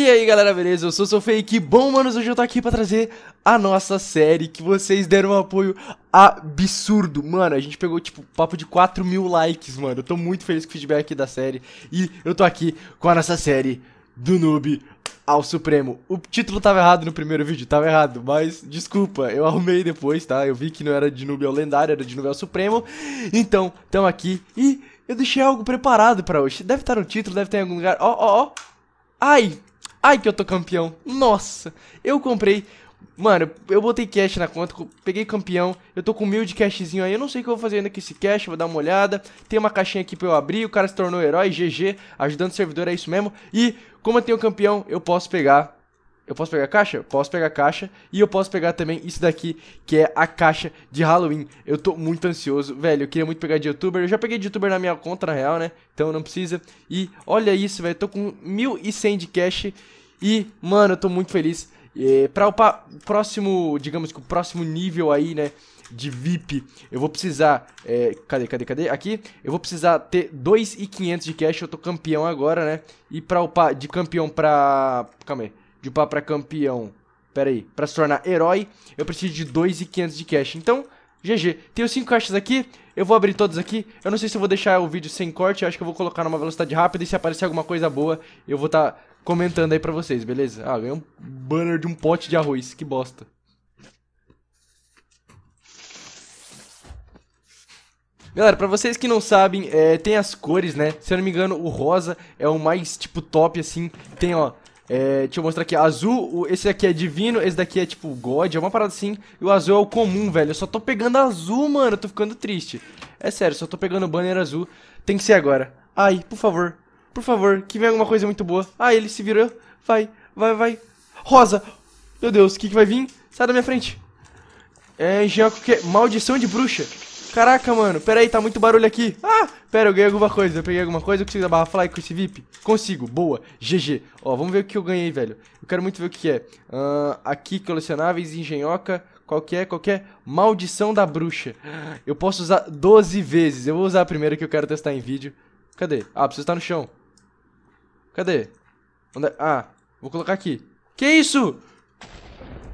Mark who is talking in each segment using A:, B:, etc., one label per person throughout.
A: E aí galera, beleza? Eu sou o Sofei, que bom, manos, hoje eu tô aqui pra trazer a nossa série, que vocês deram um apoio absurdo, mano, a gente pegou, tipo, papo de 4 mil likes, mano, eu tô muito feliz com o feedback da série, e eu tô aqui com a nossa série do Noob ao Supremo. O título tava errado no primeiro vídeo, tava errado, mas desculpa, eu arrumei depois, tá? Eu vi que não era de Noob ao Lendário, era de Noob ao Supremo, então, tamo aqui, e eu deixei algo preparado pra hoje, deve estar no título, deve estar em algum lugar, ó, ó, ó, ai... Ai, que eu tô campeão. Nossa, eu comprei. Mano, eu botei cash na conta, peguei campeão. Eu tô com mil de cashzinho aí. Eu não sei o que eu vou fazer ainda com esse cash, vou dar uma olhada. Tem uma caixinha aqui pra eu abrir. O cara se tornou herói, GG, ajudando o servidor, é isso mesmo. E como eu tenho campeão, eu posso pegar eu posso pegar a caixa? Posso pegar a caixa. E eu posso pegar também isso daqui, que é a caixa de Halloween. Eu tô muito ansioso, velho. Eu queria muito pegar de youtuber. Eu já peguei de youtuber na minha conta, na real, né? Então não precisa. E olha isso, velho. Eu tô com 1.100 de cash. E, mano, eu tô muito feliz. É, pra upar próximo, digamos que o próximo nível aí, né? de VIP, eu vou precisar. É, cadê, cadê, cadê? Aqui, eu vou precisar ter 2.500 de cash. Eu tô campeão agora, né? E pra upar de campeão pra. Calma aí de upar pra campeão, pera aí, pra se tornar herói, eu preciso de 2.500 de cash. Então, GG, tenho 5 caixas aqui, eu vou abrir todas aqui, eu não sei se eu vou deixar o vídeo sem corte, eu acho que eu vou colocar numa velocidade rápida e se aparecer alguma coisa boa, eu vou estar tá comentando aí pra vocês, beleza? Ah, ganhei um banner de um pote de arroz, que bosta. Galera, pra vocês que não sabem, é, tem as cores, né? Se eu não me engano, o rosa é o mais, tipo, top, assim. Tem, ó, é, deixa eu mostrar aqui. Azul, esse aqui é divino, esse daqui é tipo God, é uma parada assim. E o azul é o comum, velho. Eu só tô pegando azul, mano. Eu tô ficando triste. É sério, só tô pegando banner azul. Tem que ser agora. Ai, por favor. Por favor, que vem alguma coisa muito boa. ai ah, ele se virou. Vai, vai, vai. Rosa! Meu Deus, o que, que vai vir? Sai da minha frente. É, Jean, que... Maldição de bruxa. Caraca, mano, pera aí, tá muito barulho aqui. Ah, pera, eu ganhei alguma coisa, eu peguei alguma coisa, eu consigo dar barra fly com esse VIP? Consigo, boa, GG. Ó, vamos ver o que eu ganhei, velho. Eu quero muito ver o que é. Uh, aqui, colecionáveis, engenhoca, qual que é, qual que é? Maldição da bruxa. Eu posso usar 12 vezes, eu vou usar a primeira que eu quero testar em vídeo. Cadê? Ah, precisa estar no chão. Cadê? Onde... É? Ah, vou colocar aqui. Que isso?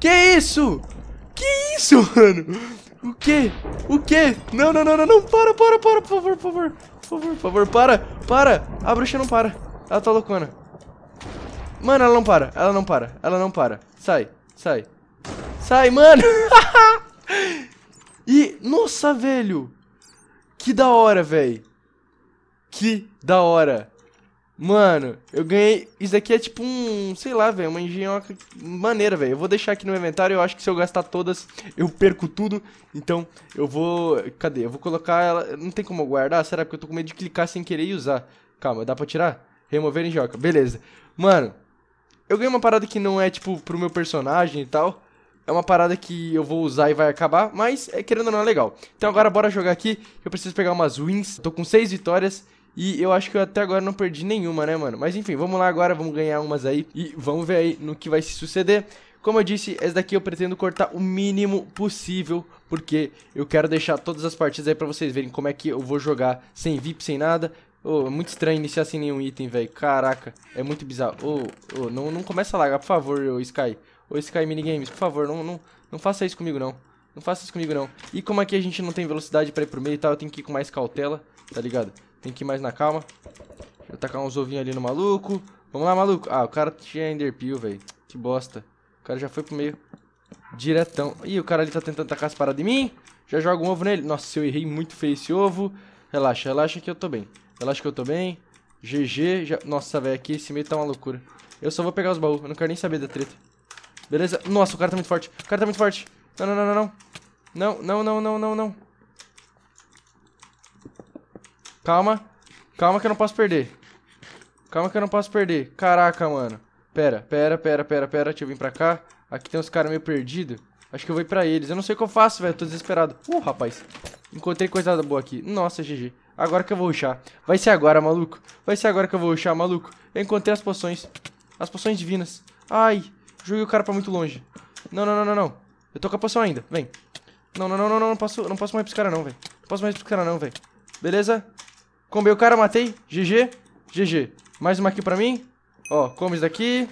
A: Que isso? Que isso, mano? O quê? O quê? Não, não, não, não, não. Para, para, para, por favor, por favor. Por favor, por favor, para, para. A bruxa não para. Ela tá loucona. Mano, ela não para, ela não para, ela não para. Sai, sai. Sai, mano. e, nossa, velho. Que da hora, velho. Que da hora. Mano, eu ganhei. Isso aqui é tipo um. Sei lá, velho. Uma engenhoca maneira, velho. Eu vou deixar aqui no meu inventário. Eu acho que se eu gastar todas, eu perco tudo. Então, eu vou. Cadê? Eu vou colocar ela. Não tem como guardar? Será que eu tô com medo de clicar sem querer e usar? Calma, dá pra tirar? Remover engenhoca. Beleza. Mano, eu ganhei uma parada que não é, tipo, pro meu personagem e tal. É uma parada que eu vou usar e vai acabar. Mas, é, querendo ou não, é legal. Então, agora bora jogar aqui. Eu preciso pegar umas wins. tô com 6 vitórias. E eu acho que eu até agora não perdi nenhuma, né, mano? Mas enfim, vamos lá agora, vamos ganhar umas aí e vamos ver aí no que vai se suceder. Como eu disse, essa daqui eu pretendo cortar o mínimo possível, porque eu quero deixar todas as partidas aí pra vocês verem como é que eu vou jogar sem VIP, sem nada. Oh, é muito estranho iniciar sem nenhum item, velho. Caraca, é muito bizarro. Ô, oh, oh, não, não começa a lagar, por favor, oh, Sky. Ô, oh, Sky Minigames, por favor, não, não, não faça isso comigo, não. Não faça isso comigo, não. E como aqui a gente não tem velocidade pra ir pro meio e tal, eu tenho que ir com mais cautela, tá ligado? Tem que ir mais na calma. Deixa eu tacar uns ovinhos ali no maluco. Vamos lá, maluco. Ah, o cara tinha enderpeel, velho. Que bosta. O cara já foi pro meio. Diretão. Ih, o cara ali tá tentando tacar as paradas de mim. Já joga um ovo nele. Nossa, eu errei muito feio esse ovo. Relaxa, relaxa que eu tô bem. Relaxa que eu tô bem. GG. Já... Nossa, velho, aqui esse meio tá uma loucura. Eu só vou pegar os baús. Eu não quero nem saber da treta. Beleza? Nossa, o cara tá muito forte. O cara tá muito forte. Não, não, não, não, não. Não, não, não, não, não, não. Calma. Calma que eu não posso perder. Calma que eu não posso perder. Caraca, mano. Pera, pera, pera, pera, pera. Deixa eu vir pra cá. Aqui tem uns caras meio perdidos. Acho que eu vou ir pra eles. Eu não sei o que eu faço, velho. Tô desesperado. Uh, rapaz. Encontrei coisa boa aqui. Nossa, GG. Agora que eu vou ruxar. Vai ser agora, maluco. Vai ser agora que eu vou ruxar, maluco. Eu encontrei as poções. As poções divinas. Ai. Joguei o cara pra muito longe. Não, não, não, não, não. Eu tô com a poção ainda. Vem. Não, não, não, não, não. Não posso, não posso mais pros caras não, velho. Não posso mais pros caras não, velho. Beleza? Combei o cara, matei. GG. GG. Mais uma aqui pra mim. Ó, come isso daqui.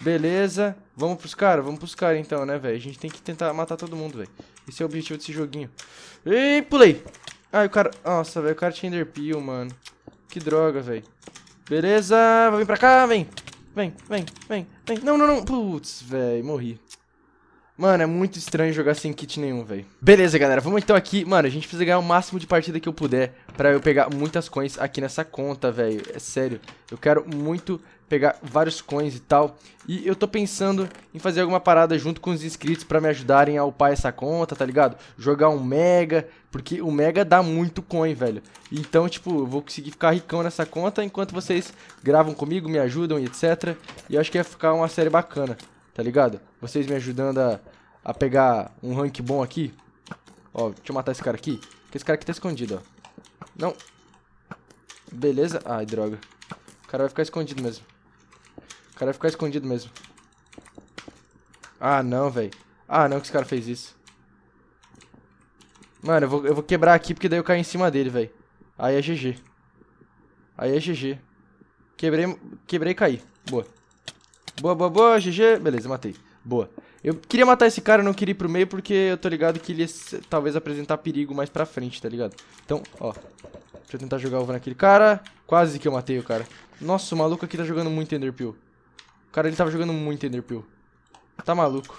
A: Beleza. Vamos pros caras? Vamos pros caras então, né, velho? A gente tem que tentar matar todo mundo, velho. Esse é o objetivo desse joguinho. E pulei. Ai, o cara... Nossa, velho, o cara tinha enderpeel, mano. Que droga, velho. Beleza. Vem pra cá, vem. Vem, vem, vem, vem. Não, não, não. Putz, velho, morri. Mano, é muito estranho jogar sem kit nenhum, velho. Beleza, galera. Vamos então aqui. Mano, a gente precisa ganhar o máximo de partida que eu puder pra eu pegar muitas coins aqui nessa conta, velho. É sério. Eu quero muito pegar vários coins e tal. E eu tô pensando em fazer alguma parada junto com os inscritos pra me ajudarem a upar essa conta, tá ligado? Jogar um mega, porque o mega dá muito coin, velho. Então, tipo, eu vou conseguir ficar ricão nessa conta enquanto vocês gravam comigo, me ajudam e etc. E eu acho que ia ficar uma série bacana tá ligado? Vocês me ajudando a, a pegar um rank bom aqui. Ó, deixa eu matar esse cara aqui. Porque esse cara aqui tá escondido, ó. Não. Beleza. Ai, droga. O cara vai ficar escondido mesmo. O cara vai ficar escondido mesmo. Ah, não, velho. Ah, não que esse cara fez isso. Mano, eu vou, eu vou quebrar aqui porque daí eu caio em cima dele, velho. Aí é GG. Aí é GG. Quebrei, quebrei e caí. Boa. Boa, boa, boa, GG. Beleza, matei. Boa. Eu queria matar esse cara, não queria ir pro meio, porque eu tô ligado que ele ia talvez apresentar perigo mais pra frente, tá ligado? Então, ó. Deixa eu tentar jogar ovo naquele cara. Quase que eu matei o cara. Nossa, o maluco aqui tá jogando muito Enderpeel. O cara, ele tava jogando muito Enderpeel. Tá maluco.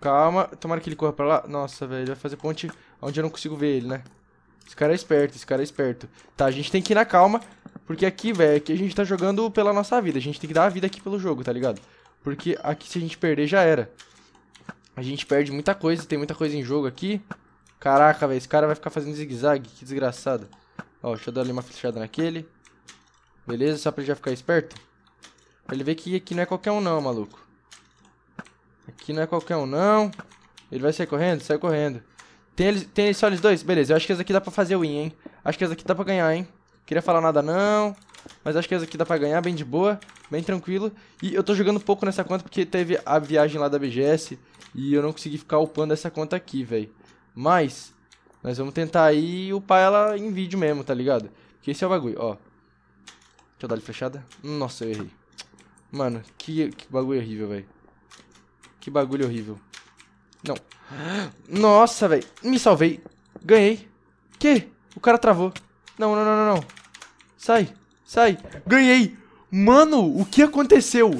A: Calma. Tomara que ele corra pra lá. Nossa, velho. Ele vai fazer ponte onde eu não consigo ver ele, né? Esse cara é esperto, esse cara é esperto. Tá, a gente tem que ir na calma. Porque aqui, velho, aqui a gente tá jogando pela nossa vida. A gente tem que dar a vida aqui pelo jogo, tá ligado? Porque aqui se a gente perder já era. A gente perde muita coisa, tem muita coisa em jogo aqui. Caraca, velho, esse cara vai ficar fazendo zigue-zague, que desgraçado. Ó, deixa eu dar ali uma flechada naquele. Beleza, só pra ele já ficar esperto. Pra ele ver que aqui não é qualquer um não, maluco. Aqui não é qualquer um não. Ele vai sair correndo? Sai correndo. Tem, eles, tem só eles dois? Beleza, eu acho que essa aqui dá pra fazer win, hein? Acho que essa aqui dá pra ganhar, hein? Queria falar nada não, mas acho que essa aqui dá pra ganhar bem de boa, bem tranquilo. E eu tô jogando pouco nessa conta porque teve a viagem lá da BGS e eu não consegui ficar upando essa conta aqui, velho. Mas, nós vamos tentar aí upar ela em vídeo mesmo, tá ligado? Porque esse é o bagulho, ó. Deixa eu dar ele fechada. Nossa, eu errei. Mano, que, que bagulho horrível, velho. Que bagulho horrível. Não. Nossa, velho. Me salvei. Ganhei. Que? O cara travou. Não, não, não, não, não sai, sai. Ganhei. Mano, o que aconteceu?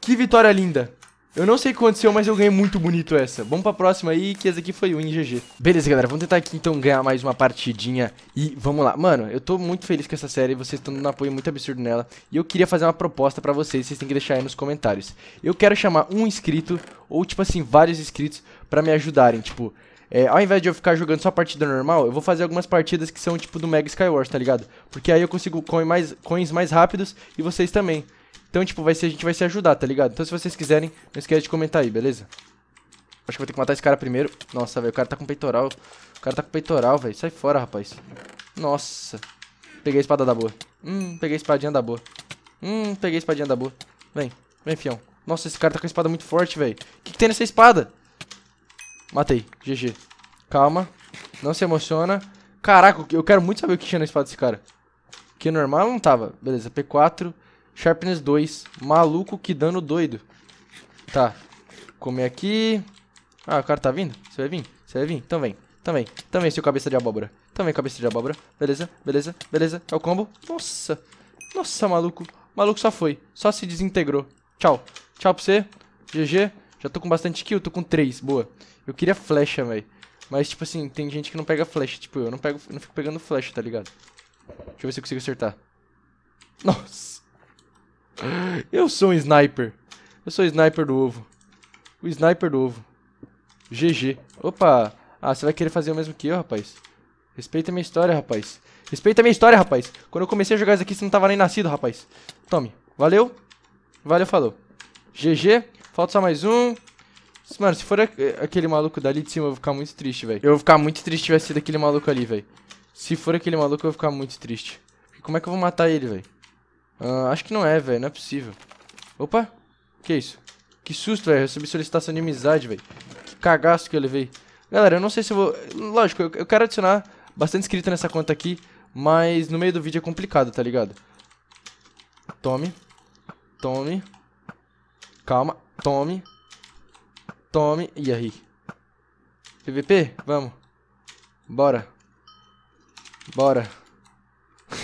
A: Que vitória linda. Eu não sei o que aconteceu, mas eu ganhei muito bonito essa. Vamos pra próxima aí, que essa aqui foi o GG. Beleza, galera, vamos tentar aqui então ganhar mais uma partidinha e vamos lá. Mano, eu tô muito feliz com essa série, vocês estão dando um apoio muito absurdo nela. E eu queria fazer uma proposta pra vocês, vocês têm que deixar aí nos comentários. Eu quero chamar um inscrito, ou tipo assim, vários inscritos, pra me ajudarem. Tipo, é, ao invés de eu ficar jogando só partida normal, eu vou fazer algumas partidas que são tipo do Mega Skywars, tá ligado? Porque aí eu consigo coin mais, coins mais rápidos e vocês também. Então, tipo, vai ser, a gente vai se ajudar, tá ligado? Então, se vocês quiserem, não esquece de comentar aí, beleza? Acho que vou ter que matar esse cara primeiro. Nossa, velho, o cara tá com peitoral. O cara tá com peitoral, velho. Sai fora, rapaz. Nossa. Peguei a espada da boa. Hum, peguei a espadinha da boa. Hum, peguei a espadinha da boa. Vem, vem, fião. Nossa, esse cara tá com a espada muito forte, velho. O que, que tem nessa espada? Matei. GG. Calma. Não se emociona. Caraca, eu quero muito saber o que tinha na espada desse cara. Que normal não tava. Beleza, P4. Sharpness 2. Maluco, que dano doido. Tá. Comer aqui. Ah, o cara tá vindo? Você vai vir? Você vai vir? Então vem. Também, então também, então seu cabeça de abóbora. Também, então cabeça de abóbora. Beleza, beleza, beleza. É o combo. Nossa. Nossa, maluco. Maluco só foi. Só se desintegrou. Tchau. Tchau pra você. GG. Já tô com bastante kill. Tô com 3. Boa. Eu queria flecha, velho. Mas, tipo assim, tem gente que não pega flecha. Tipo, eu não, pego, eu não fico pegando flecha, tá ligado? Deixa eu ver se eu consigo acertar. Nossa! Eu sou um sniper. Eu sou o sniper do ovo. O sniper do ovo. GG. Opa! Ah, você vai querer fazer o mesmo que eu, rapaz? Respeita a minha história, rapaz. Respeita a minha história, rapaz. Quando eu comecei a jogar isso aqui, você não tava nem nascido, rapaz. Tome. Valeu. Valeu, falou. GG. Falta só mais um. Mano, se for aquele maluco dali de cima, eu vou ficar muito triste, velho. Eu vou ficar muito triste se tivesse sido aquele maluco ali, velho. Se for aquele maluco, eu vou ficar muito triste. Como é que eu vou matar ele, velho? Uh, ah, acho que não é, velho. Não é possível. Opa! Que isso? Que susto, velho. Recebi solicitação de amizade, velho. Que cagaço que eu levei. Galera, eu não sei se eu vou... Lógico, eu, eu quero adicionar bastante inscrito nessa conta aqui. Mas no meio do vídeo é complicado, tá ligado? Tome. Tome. Calma. Tome. Tome. E aí? PVP? Vamos. Bora. Bora.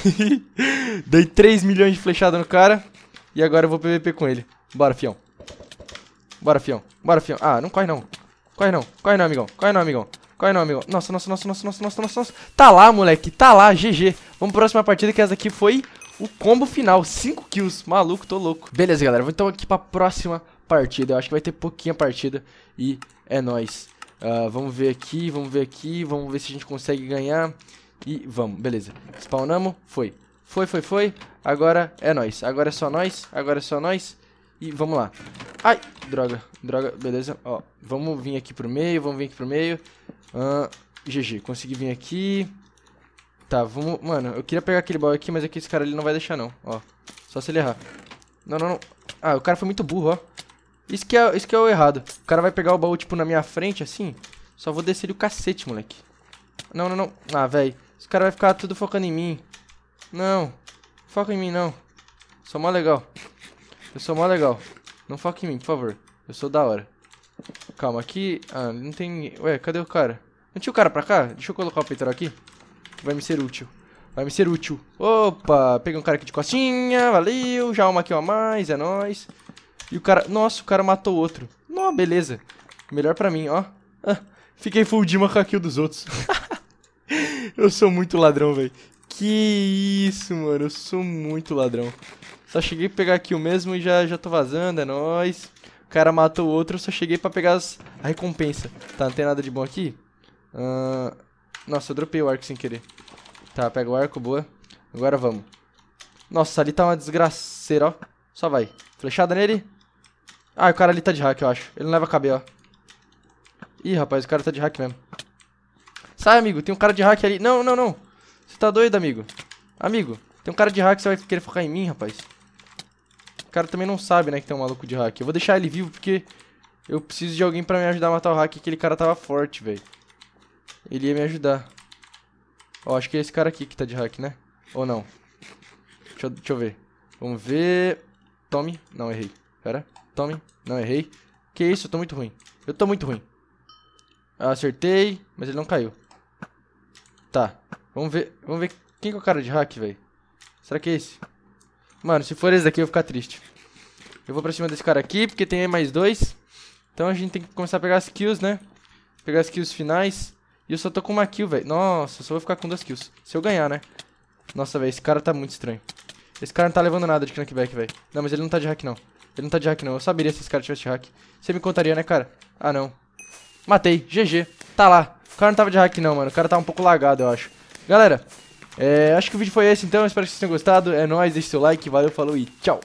A: Dei 3 milhões de flechada no cara. E agora eu vou PVP com ele. Bora, fião. Bora, fião. Bora, fião. Ah, não corre não. Corre não. Corre não, amigão. Corre não, amigão. Corre não, amigão. Nossa, nossa, nossa, nossa, nossa, nossa, nossa, nossa. Tá lá, moleque. Tá lá. GG. Vamos pra próxima partida que essa aqui foi o combo final. 5 kills. Maluco, tô louco. Beleza, galera. Vou então aqui pra próxima partida partida. Eu acho que vai ter pouquinha partida e é nóis. Uh, vamos ver aqui, vamos ver aqui, vamos ver se a gente consegue ganhar. E vamos, beleza. Spawnamos, foi. Foi, foi, foi. Agora é nós. Agora é só nós, agora é só nós. E vamos lá. Ai, droga, droga, beleza. Ó, vamos vir aqui pro meio, vamos vir aqui pro meio. Uh, ah, GG, consegui vir aqui. Tá, vamos... Mano, eu queria pegar aquele boy aqui, mas aqui é esse cara ele não vai deixar não, ó. Só se ele errar. Não, não, não. Ah, o cara foi muito burro, ó. Isso que, é, isso que é o errado. O cara vai pegar o baú, tipo, na minha frente, assim. Só vou descer o cacete, moleque. Não, não, não. Ah, velho. Esse cara vai ficar tudo focando em mim. Não. Foca em mim, não. Sou mó legal. Eu sou mó legal. Não foca em mim, por favor. Eu sou da hora. Calma, aqui... Ah, não tem... Ué, cadê o cara? Não tinha o cara pra cá? Deixa eu colocar o peitoral aqui. Vai me ser útil. Vai me ser útil. Opa, peguei um cara aqui de costinha. Valeu. Já uma aqui, uma a mais. É nóis. E o cara... Nossa, o cara matou outro. Nó, beleza. Melhor pra mim, ó. Ah, fiquei full Dima com a kill dos outros. eu sou muito ladrão, velho. Que isso, mano. Eu sou muito ladrão. Só cheguei pra pegar kill mesmo e já, já tô vazando, é nóis. O cara matou o outro, eu só cheguei pra pegar as... a recompensa. Tá, não tem nada de bom aqui? Uh... Nossa, eu dropei o arco sem querer. Tá, pega o arco, boa. Agora vamos. Nossa, ali tá uma desgraceira, ó. Só vai. Flechada nele. Ah, o cara ali tá de hack, eu acho. Ele não leva KB, ó. Ih, rapaz, o cara tá de hack mesmo. Sai, amigo, tem um cara de hack ali. Não, não, não. Você tá doido, amigo. Amigo, tem um cara de hack, você vai querer focar em mim, rapaz. O cara também não sabe, né, que tem um maluco de hack. Eu vou deixar ele vivo porque eu preciso de alguém pra me ajudar a matar o hack. Aquele cara tava forte, velho. Ele ia me ajudar. Ó, acho que é esse cara aqui que tá de hack, né? Ou não? Deixa eu, deixa eu ver. Vamos ver... Tome. Não, errei. Pera. Tome. Não errei. Que isso? Eu tô muito ruim. Eu tô muito ruim. Acertei, mas ele não caiu. Tá. Vamos ver. Vamos ver quem que é o cara de hack, velho. Será que é esse? Mano, se for esse daqui eu vou ficar triste. Eu vou pra cima desse cara aqui, porque tem mais dois. Então a gente tem que começar a pegar as kills, né? Pegar as kills finais. E eu só tô com uma kill, velho. Nossa, eu só vou ficar com duas kills. Se eu ganhar, né? Nossa, velho, esse cara tá muito estranho. Esse cara não tá levando nada de knockback, velho. Não, mas ele não tá de hack, não. Ele não tá de hack, não. Eu saberia se esse cara tivesse de hack. Você me contaria, né, cara? Ah, não. Matei. GG. Tá lá. O cara não tava de hack, não, mano. O cara tava tá um pouco lagado, eu acho. Galera, é... acho que o vídeo foi esse, então. espero que vocês tenham gostado. É nóis. Deixe seu like. Valeu, falou e tchau.